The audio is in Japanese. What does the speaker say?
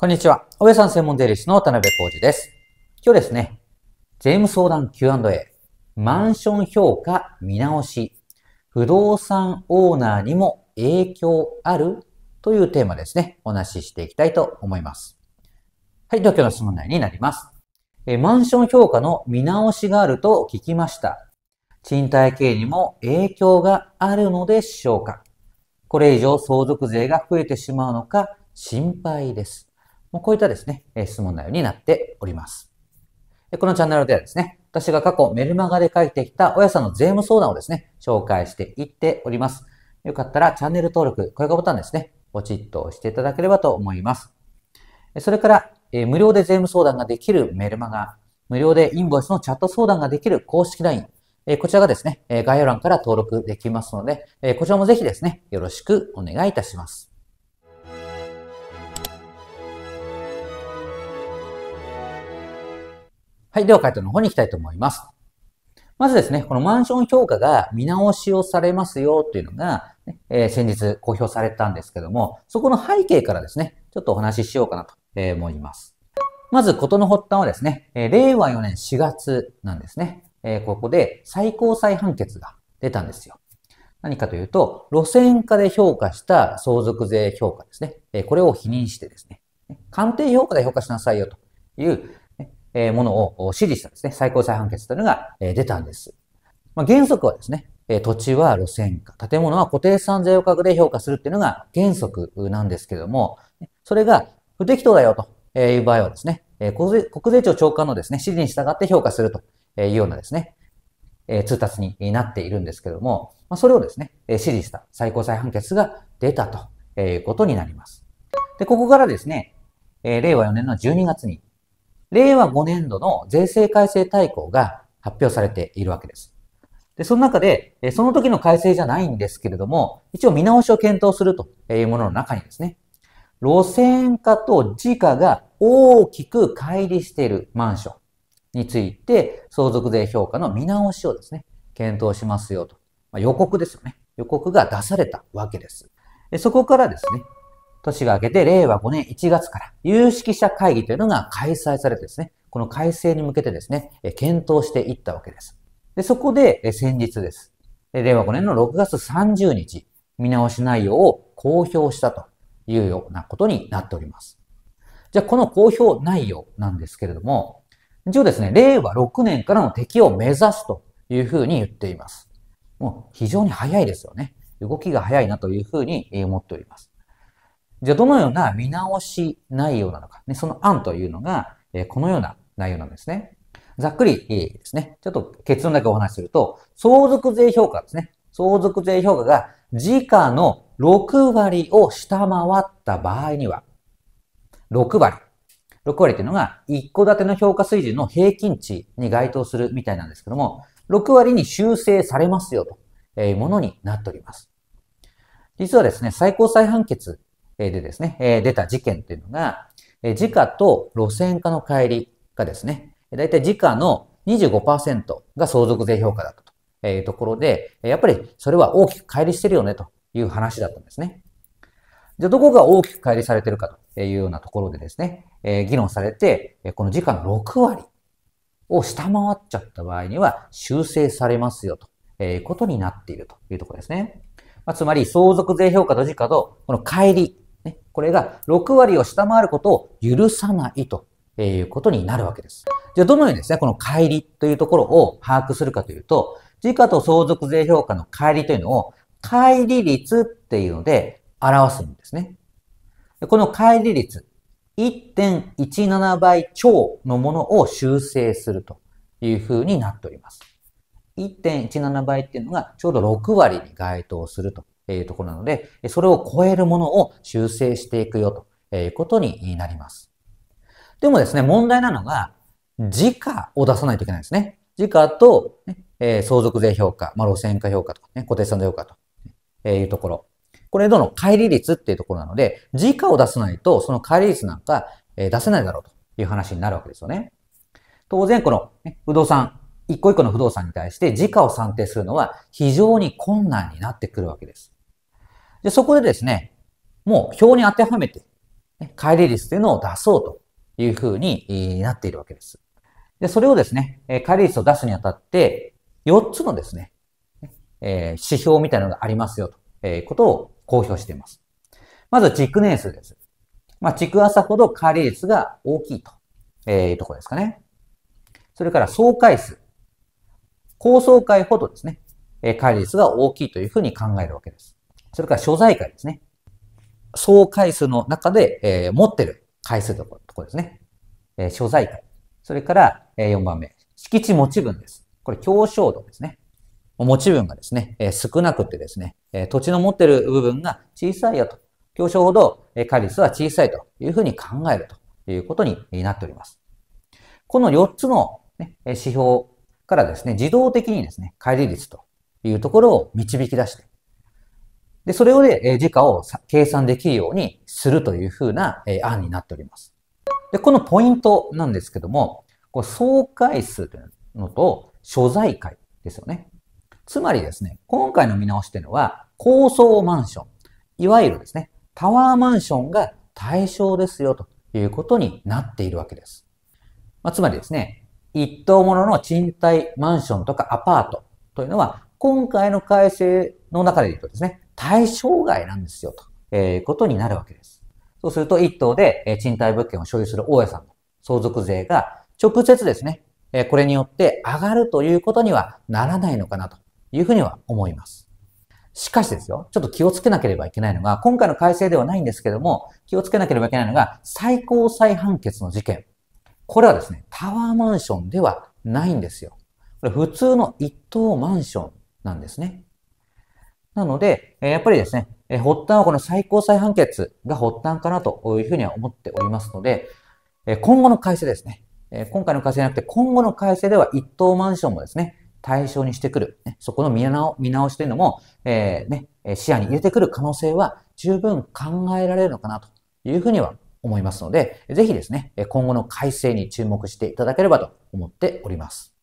こんにちは。大江さん専門デリスの田辺浩二です。今日ですね、税務相談 Q&A、マンション評価見直し、不動産オーナーにも影響あるというテーマですね、お話ししていきたいと思います。はい、では今日の質問内になります。えマンション評価の見直しがあると聞きました。賃貸経営にも影響があるのでしょうかこれ以上相続税が増えてしまうのか心配です。もうこういったですね、質問内容になっております。このチャンネルではですね、私が過去メルマガで書いてきた親さんの税務相談をですね、紹介していっております。よかったらチャンネル登録、高評価ボタンですね、ポチッと押していただければと思います。それから、無料で税務相談ができるメルマガ、無料でインボイスのチャット相談ができる公式 LINE、こちらがですね、概要欄から登録できますので、こちらもぜひですね、よろしくお願いいたします。はい、では回答の方に行きたいと思います。まずですね、このマンション評価が見直しをされますよというのが、ね、えー、先日公表されたんですけども、そこの背景からですね、ちょっとお話ししようかなと思います。まず、ことの発端はですね、え令和4年4月なんですね。えここで最高裁判決が出たんですよ。何かというと、路線価で評価した相続税評価ですね。えこれを否認してですね、鑑定評価で評価しなさいよという、えものを支持したですね、最高裁判決というのが、え出たんです。まあ、原則はですね、え土地は路線価、建物は固定資産税を格で評価するっていうのが原則なんですけども、それが不適当だよという場合はですね、国税庁長官のですね、指示に従って評価するというようなですね、通達になっているんですけども、それをですね、指示した最高裁判決が出たということになります。で、ここからですね、令和4年の12月に令和5年度の税制改正大綱が発表されているわけです。で、その中で、その時の改正じゃないんですけれども、一応見直しを検討するというものの中にですね、路線化と時価が大きく乖離しているマンションについて、相続税評価の見直しをですね、検討しますよと。まあ、予告ですよね。予告が出されたわけです。そこからですね、年が明けて令和5年1月から有識者会議というのが開催されてですね、この改正に向けてですね、検討していったわけです。でそこで先日です。令和5年の6月30日、見直し内容を公表したというようなことになっております。じゃあ、この公表内容なんですけれども、一応ですね、令和6年からの敵を目指すというふうに言っています。もう非常に早いですよね。動きが早いなというふうに思っております。じゃあどのような見直し内容なのか、ね、その案というのが、えこのような内容なんですね。ざっくり、いですね、ちょっと結論だけお話しすると、相続税評価ですね。相続税評価が時価の6割を下回った場合には、6割。6割っていうのが、一戸建ての評価水準の平均値に該当するみたいなんですけども、6割に修正されますよというものになっております。実はですね、最高裁判決でですね、出た事件というのが、時価と路線化の乖離がですね、だいたい時価の25%が相続税評価だったというところで、やっぱりそれは大きく乖離してるよねという話だったんですね。じゃどこが大きく乖離されてるかというようなところでですね、議論されて、この時価の6割を下回っちゃった場合には修正されますよということになっているというところですね。つまり相続税評価と時価とこの乖離これが6割を下回ることを許さないということになるわけです。じゃあどのようにですね、この乖離というところを把握するかというと、時価と相続税評価の乖離というのを、乖離率っていうので表すんですね。この乖離率、1.17倍超のものを修正するというふうになっております。1.17倍っていうのがちょうど6割に該当するというところなので、それを超えるものを修正していくよということになります。でもですね、問題なのが、時価を出さないといけないですね。時価と、ね、えー、相続税評価、まあ、路線価評価とかね、固定資産税評価と、えいうところ。これどの乖離率っていうところなので、時価を出さないと、その乖離率なんか、え出せないだろうという話になるわけですよね。当然、この、ね、不動産、一個一個の不動産に対して時価を算定するのは非常に困難になってくるわけです。で、そこでですね、もう表に当てはめて、ね、乖離率というのを出そうというふうになっているわけです。で、それをですね、えり乖離率を出すにあたって、4つのですね、えー、指標みたいなのがありますよと、えー、ことを公表しています。まず、軸年数です。まあ、軸朝ほど乖離率が大きいと、えー、いうところですかね。それから、総回数。高層回ほどですね、えー、乖離率が大きいというふうに考えるわけです。それから所在回ですね。総回数の中で、えー、持ってる回数のところですね。えー、所在回。それから、えー、4番目。敷地持ち分です。これ、強衝度ですね。持ち分がですね、えー、少なくてですね、えー、土地の持ってる部分が小さいよと。強衝ほど、えー、果率は小さいというふうに考えるということになっております。この4つの、ね、指標からですね、自動的にですね、乖離率というところを導き出して、で、それをで、え時価を計算できるようにするというふうな、え案になっております。で、このポイントなんですけども、こ総回数というのと、所在回ですよね。つまりですね、今回の見直しというのは、高層マンション、いわゆるですね、タワーマンションが対象ですよということになっているわけです。まあ、つまりですね、一ものの賃貸マンションとかアパートというのは、今回の改正の中で言うとですね、対象外なんですよ、と、えいうことになるわけです。そうすると、一棟で賃貸物件を所有する大家さんの相続税が直接ですね、これによって上がるということにはならないのかなというふうには思います。しかしですよ、ちょっと気をつけなければいけないのが、今回の改正ではないんですけども、気をつけなければいけないのが、最高裁判決の事件。これはですね、タワーマンションではないんですよ。これ普通の一棟マンションなんですね。なので、やっぱりですね、発端はこの最高裁判決が発端かなというふうには思っておりますので、今後の改正ですね。今回の改正じゃなくて、今後の改正では一等マンションもですね、対象にしてくる。そこの見直見直しというのも、えー、ね、視野に入れてくる可能性は十分考えられるのかなというふうには思いますので、ぜひですね、今後の改正に注目していただければと思っております。